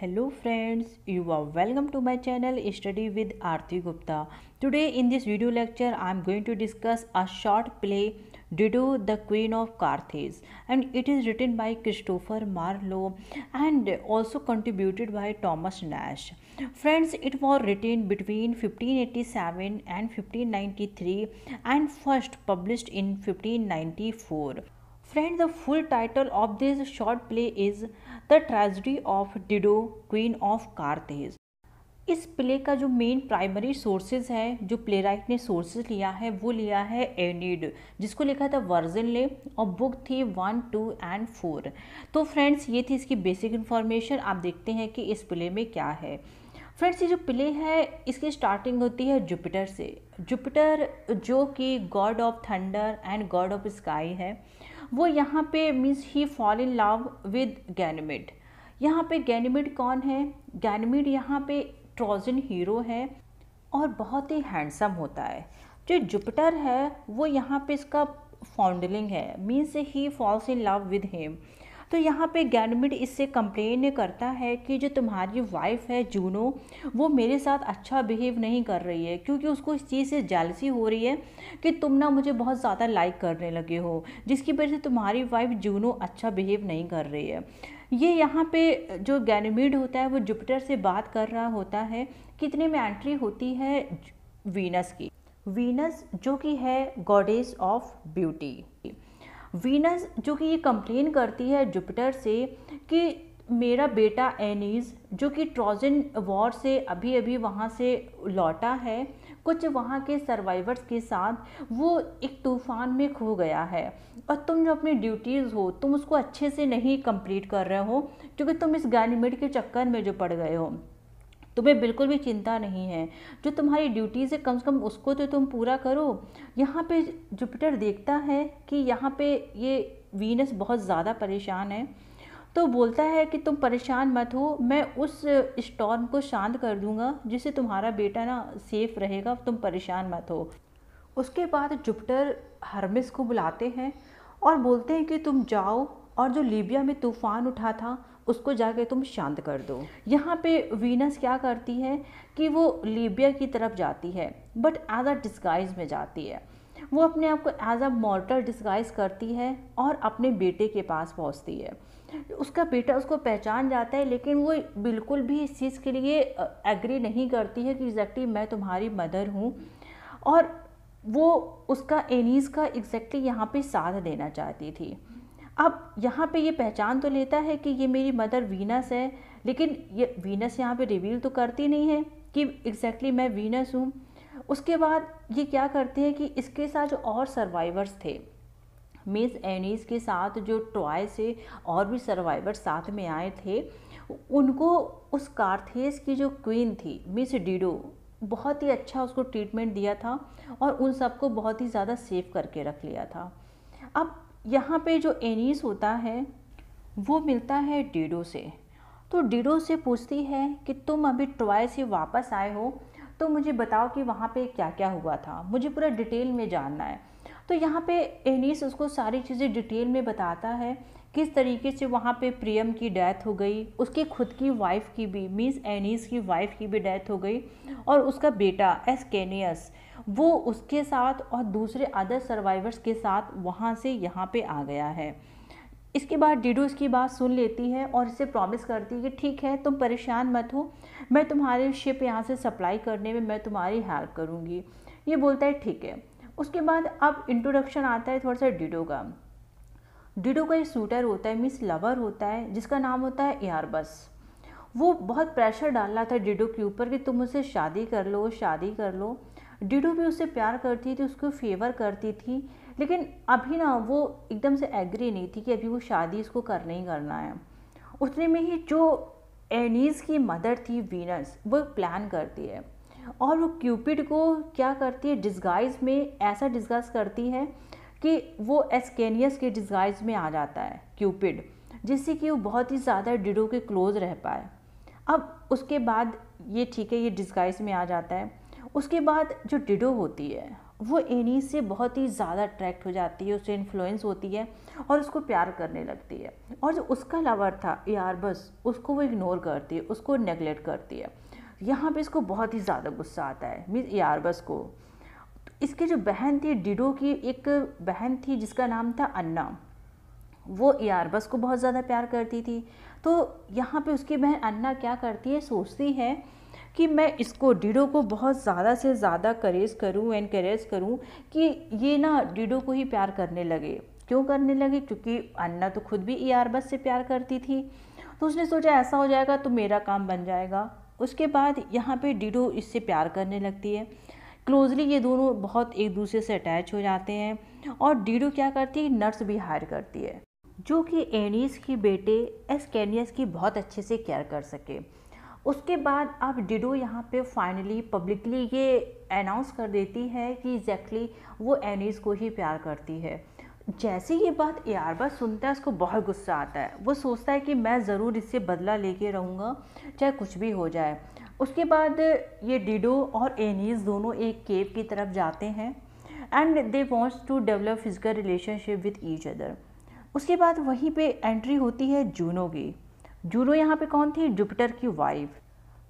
hello friends you are welcome to my channel study with arti gupta today in this video lecture i am going to discuss a short play dido the queen of carthage and it is written by christopher marlowe and also contributed by thomas nash friends it was written between 1587 and 1593 and first published in 1594 friend the full title of this short play is the tragedy of Dido queen of Carthage. इस play का जो main primary sources है जो play right ने sources लिया है वो लिया है एनिड जिसको लिखा था वर्जन ने और बुक थी वन टू एंड फोर तो फ्रेंड्स ये थी इसकी बेसिक इन्फॉर्मेशन आप देखते हैं कि इस प्ले में क्या है फ्रेंड्स ये जो प्ले है इसकी स्टार्टिंग होती है जुपिटर से जुपिटर जो कि god of thunder and god of sky है वो यहाँ पे means he fall in love with Ganymede यहाँ पे गैनमिड कौन है गैनमिड यहाँ पे ट्रोजन हीरो है और बहुत ही हैंडसम होता है जो जुपिटर है वो यहाँ पे इसका फाउंडलिंग है means he falls in love with him तो यहाँ पे गैनमिड इससे कंप्लेन करता है कि जो तुम्हारी वाइफ है जूनो वो मेरे साथ अच्छा बिहेव नहीं कर रही है क्योंकि उसको इस चीज़ से जालसी हो रही है कि तुम ना मुझे बहुत ज़्यादा लाइक करने लगे हो जिसकी वजह से तुम्हारी वाइफ जूनो अच्छा बिहेव नहीं कर रही है ये यहाँ पे जो गैनमिड होता है वो जुपिटर से बात कर रहा होता है कितने में एंट्री होती है वीनस की वीनस जो कि है गॉडेस ऑफ ब्यूटी वीनस जो कि ये कंप्लेन करती है जुपिटर से कि मेरा बेटा एनीज जो कि ट्रोजन वॉर से अभी अभी वहाँ से लौटा है कुछ वहाँ के सर्वाइवर्स के साथ वो एक तूफ़ान में खो गया है और तुम जो अपनी ड्यूटीज़ हो तुम उसको अच्छे से नहीं कंप्लीट कर रहे हो क्योंकि तुम इस गैनीमेड के चक्कर में जो पड़ गए हो तुम्हें बिल्कुल भी चिंता नहीं है जो तुम्हारी ड्यूटीज़ है कम से कम उसको तो तुम पूरा करो यहाँ पे जुपिटर देखता है कि यहाँ पे ये वीनस बहुत ज़्यादा परेशान है तो बोलता है कि तुम परेशान मत हो मैं उस स्टॉर्म को शांत कर दूंगा जिससे तुम्हारा बेटा ना सेफ रहेगा तुम परेशान मत हो उसके बाद जुपिटर हर्मिस को बुलाते हैं और बोलते हैं कि तुम जाओ और जो लीबिया में तूफ़ान उठा था उसको जाके तुम शांत कर दो यहाँ पे वीनस क्या करती है कि वो लीबिया की तरफ जाती है बट एज अ डिस्गाइज में जाती है वो अपने आप को एज अ मॉर्टल डिस्गाइज करती है और अपने बेटे के पास पहुँचती है उसका बेटा उसको पहचान जाता है लेकिन वो बिल्कुल भी इस चीज़ के लिए एग्री नहीं करती है कि एग्जैक्टली मैं तुम्हारी मदर हूँ और वो उसका एनीस का एग्जैक्टली यहाँ पे साथ देना चाहती थी अब यहाँ पे ये पहचान तो लेता है कि ये मेरी मदर वीनस है लेकिन ये वीनस यहाँ पे रिवील तो करती नहीं है कि एग्जैक्टली exactly मैं वीनस हूँ उसके बाद ये क्या करते हैं कि इसके साथ जो और सर्वाइवर्स थे मिस एनीस के साथ जो ट्रॉय से और भी सर्वाइवर साथ में आए थे उनको उस कार्थेस की जो क्वीन थी मिस डीडो बहुत ही अच्छा उसको ट्रीटमेंट दिया था और उन सबको बहुत ही ज़्यादा सेफ करके रख लिया था अब यहाँ पे जो एनीस होता है वो मिलता है डीडो से तो डीडो से पूछती है कि तुम अभी ट्रॉय से वापस आए हो तो मुझे बताओ कि वहाँ पे क्या क्या हुआ था मुझे पूरा डिटेल में जानना है तो यहाँ पे एनीस उसको सारी चीज़ें डिटेल में बताता है किस तरीके से वहाँ पे प्रियम की डेथ हो गई उसकी खुद की वाइफ की भी मीन्स एनीस की वाइफ की भी डेथ हो गई और उसका बेटा एस्केनियस वो उसके साथ और दूसरे अदर सर्वाइवर्स के साथ वहाँ से यहाँ पे आ गया है इसके बाद डिडो इसकी बात सुन लेती है और इसे प्रॉमिस करती है कि ठीक है तुम परेशान मत हो मैं तुम्हारे शिप यहाँ से सप्लाई करने में मैं तुम्हारी हेल्प करूँगी ये बोलता है ठीक है उसके बाद अब इंट्रोडक्शन आता है थोड़ा सा डीडो का डीडो का एक सूटर होता है मिस लवर होता है जिसका नाम होता है एयरबस वो बहुत प्रेशर डाल रहा था डीडो के ऊपर कि तुम उसे शादी कर लो शादी कर लो डिडो भी उससे प्यार करती थी उसको फेवर करती थी लेकिन अभी ना वो एकदम से एग्री नहीं थी कि अभी वो शादी इसको करना ही करना है उतने में ही जो एनीस की मदर थी वीनस वो प्लान करती है और वो क्यूपिड को क्या करती है डिस्गाइज में ऐसा डिस्गस करती है कि वो एस्केनियस के डिस्गाइज में आ जाता है क्यूपिड जिससे कि वो बहुत ही ज़्यादा डिडो के क्लोज रह पाए अब उसके बाद ये ठीक है ये डिस्गाइज में आ जाता है उसके बाद जो डिडो होती है वो एनी से बहुत ही ज़्यादा अट्रैक्ट हो जाती है उससे इन्फ्लुएंस होती है और उसको प्यार करने लगती है और जो उसका लवर था यार बस उसको वो इग्नोर करती है उसको नेगलेक्ट करती है यहाँ पे इसको बहुत ही ज़्यादा गुस्सा आता है मीन यार बस को इसके जो बहन थी डिडो की एक बहन थी जिसका नाम था अन्ना वो यारबस को बहुत ज़्यादा प्यार करती थी तो यहाँ पे उसकी बहन अन्ना क्या करती है सोचती है कि मैं इसको डिडो को बहुत ज़्यादा से ज़्यादा करेज करूँ एनकरेज करूँ कि ये ना डिडो को ही प्यार करने लगे क्यों करने लगे क्योंकि अन्ना तो खुद भी ई e आर बस से प्यार करती थी तो उसने सोचा ऐसा हो जाएगा तो मेरा काम बन जाएगा उसके बाद यहाँ पे डिडो इससे प्यार करने लगती है क्लोजली ये दोनों बहुत एक दूसरे से अटैच हो जाते हैं और डीडो क्या करती है नर्स भी हायर करती है जो कि एनीस की बेटे एस कैनियस की बहुत अच्छे से केयर कर सके उसके बाद अब डिडो यहाँ पे फाइनली पब्लिकली ये अनाउंस कर देती है कि एग्जैक्टली वो एनीस को ही प्यार करती है जैसे ये बात एयरबस सुनता है उसको बहुत गुस्सा आता है वो सोचता है कि मैं ज़रूर इससे बदला लेके रहूँगा चाहे कुछ भी हो जाए उसके बाद ये डिडो और एनीस दोनों एक केव की तरफ जाते हैं and they wants to develop physical relationship with each other उसके बाद वहीं पे एंट्री होती है जूनो की जूनो यहाँ पे कौन थी जुपिटर की वाइफ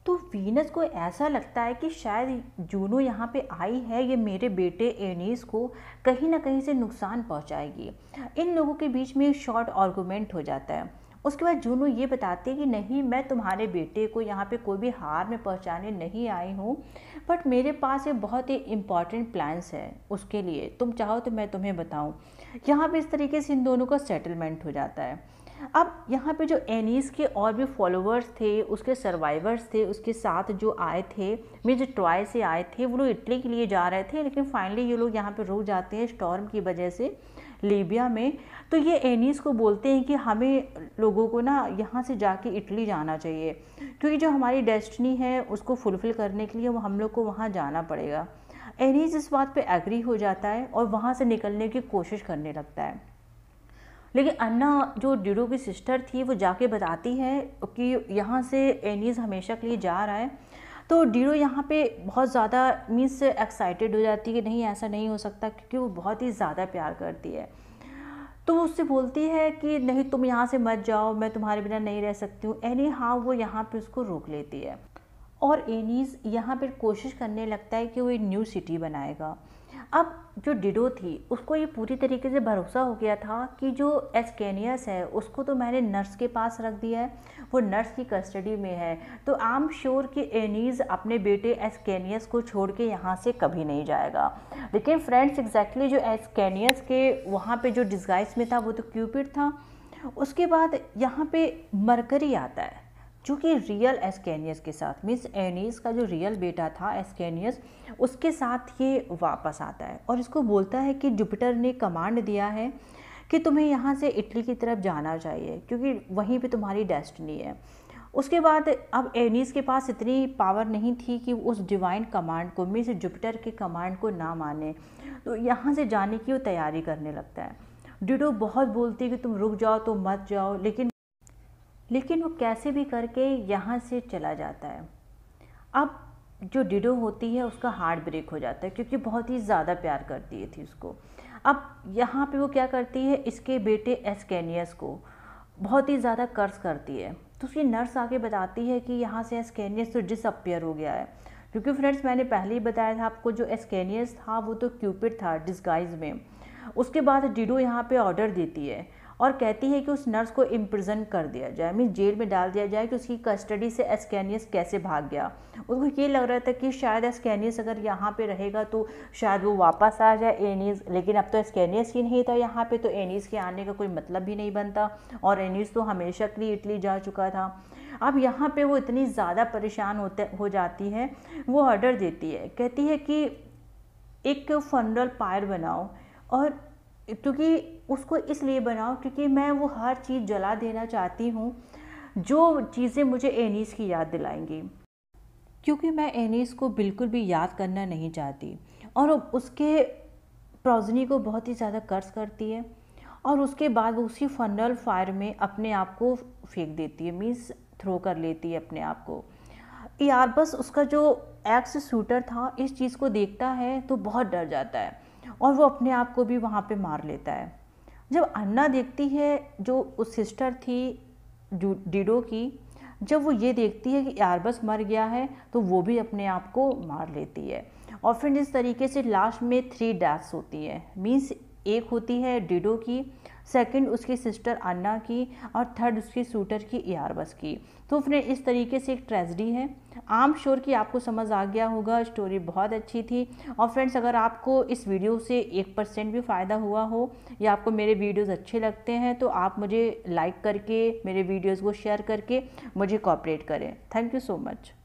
तो वीनस को ऐसा लगता है कि शायद जूनो यहाँ पे आई है ये मेरे बेटे एनीस को कहीं ना कहीं से नुकसान पहुँचाएगी इन लोगों के बीच में एक शॉर्ट आर्गूमेंट हो जाता है उसके बाद जूनो ये बताती है कि नहीं मैं तुम्हारे बेटे को यहाँ पे कोई भी हार में पहुँचाने नहीं आई हूँ बट मेरे पास ये बहुत ही इम्पॉर्टेंट प्लान्स है उसके लिए तुम चाहो तो मैं तुम्हें बताऊँ यहाँ पे इस तरीके से इन दोनों का सेटलमेंट हो जाता है अब यहाँ पे जो एनीस के और भी फॉलोअर्स थे उसके सर्वाइवर्स थे उसके साथ जो आए थे मीन्स ट्रॉय से आए थे वो लोग इटली के लिए जा रहे थे लेकिन फाइनली ये लोग यहाँ पे रुक जाते हैं स्टॉर्म की वजह से लीबिया में तो ये एनीस को बोलते हैं कि हमें लोगों को ना यहाँ से जाके इटली जाना चाहिए क्योंकि जो हमारी डेस्टनी है उसको फुलफ़िल करने के लिए वो हम लोग को वहाँ जाना पड़ेगा एनीस इस बात पे एग्री हो जाता है और वहाँ से निकलने की कोशिश करने लगता है लेकिन अन्ना जो डीडो की सिस्टर थी वो जाके बताती है कि यहाँ से एनीज हमेशा के लिए जा रहा है तो डीडो यहाँ पे बहुत ज़्यादा मीन्स एक्साइटेड हो जाती है कि नहीं ऐसा नहीं हो सकता क्योंकि वो बहुत ही ज़्यादा प्यार करती है तो वो उससे बोलती है कि नहीं तुम यहाँ से मत जाओ मैं तुम्हारे बिना नहीं रह सकती हूँ एनी हाँ वो यहाँ पे उसको रोक लेती है और एनीज़ यहाँ पर कोशिश करने लगता है कि वो एक न्यू सिटी बनाएगा अब जो डिडो थी उसको ये पूरी तरीके से भरोसा हो गया था कि जो एस्केनियस है उसको तो मैंने नर्स के पास रख दिया है वो नर्स की कस्टडी में है तो आम शोर श्योर कि एनीज़ अपने बेटे एस्केनियस को छोड़ के यहाँ से कभी नहीं जाएगा लेकिन फ्रेंड्स एग्जैक्टली जो एस्केनियस के वहाँ पे जो डिस्गाइस में था वो तो क्यूपिड था उसके बाद यहाँ पे मरकरी आता है चूँकि रियल एस्केनियस के साथ मीन्स एनीस का जो रियल बेटा था एस्केनियस उसके साथ ये वापस आता है और इसको बोलता है कि जुपिटर ने कमांड दिया है कि तुम्हें यहाँ से इटली की तरफ जाना चाहिए क्योंकि वहीं पे तुम्हारी डेस्टनी है उसके बाद अब एनीस के पास इतनी पावर नहीं थी कि उस डिवाइन कमांड को मीन्स जुपिटर के कमांड को ना माने तो यहाँ से जाने की वो तैयारी करने लगता है डिडो बहुत बोलती है कि तुम रुक जाओ तो मत जाओ लेकिन लेकिन वो कैसे भी करके यहाँ से चला जाता है अब जो डिडो होती है उसका हार्ट ब्रेक हो जाता है क्योंकि बहुत ही ज़्यादा प्यार करती थी उसको अब यहाँ पे वो क्या करती है इसके बेटे एस्केनियस को बहुत ही ज़्यादा कर्ज करती है तो उसकी नर्स आके बताती है कि यहाँ से एस्केनियस तो डिसअपियर हो गया है क्योंकि फ्रेंड्स मैंने पहले ही बताया था आपको जो एस्केनियस था वो तो क्यूपिड था डिस्गाइज में उसके बाद डिडो यहाँ पे ऑर्डर देती है और कहती है कि उस नर्स को इम्प्रजन कर दिया जाए मीन जेल में डाल दिया जाए कि उसकी कस्टडी से एस्कैनियस कैसे भाग गया उसको ये लग रहा था कि शायद एस्कैनियस अगर यहाँ पे रहेगा तो शायद वो वापस आ जाए एनीस लेकिन अब तो एस्कैनियस ही नहीं था यहाँ पे तो एनीस के आने का कोई मतलब भी नहीं बनता और एनीस तो हमेशा के लिए इटली जा चुका था अब यहाँ पे वो इतनी ज़्यादा परेशान होते हो जाती है वो ऑर्डर देती है कहती है कि एक फनरल पायर बनाओ और क्योंकि उसको इसलिए बनाओ क्योंकि मैं वो हर चीज़ जला देना चाहती हूँ जो चीज़ें मुझे एनीस की याद दिलाएंगी क्योंकि मैं एनीस को बिल्कुल भी याद करना नहीं चाहती और उसके प्रोजनी को बहुत ही ज़्यादा कर्ज करती है और उसके बाद वो उसी फनल फायर में अपने आप को फेंक देती है मीन्स थ्रो कर लेती है अपने आप को यार बस उसका जो एक्स शूटर था इस चीज़ को देखता है तो बहुत डर जाता है और वो अपने आप को भी वहाँ पे मार लेता है जब अन्ना देखती है जो उस सिस्टर थी डिडो की जब वो ये देखती है कि यारबस मर गया है तो वो भी अपने आप को मार लेती है और फिर इस तरीके से लास्ट में थ्री डेथ्स होती है मीन्स एक होती है डिडो की सेकंड उसकी सिस्टर अन्ना की और थर्ड उसके सूटर की एयरबस की तो फ्रेंड इस तरीके से एक ट्रेजडी है आम श्योर की आपको समझ आ गया होगा स्टोरी बहुत अच्छी थी और फ्रेंड्स अगर आपको इस वीडियो से एक परसेंट भी फ़ायदा हुआ हो या आपको मेरे वीडियोस अच्छे लगते हैं तो आप मुझे लाइक करके मेरे वीडियोस को शेयर करके मुझे कॉपरेट करें थैंक यू सो मच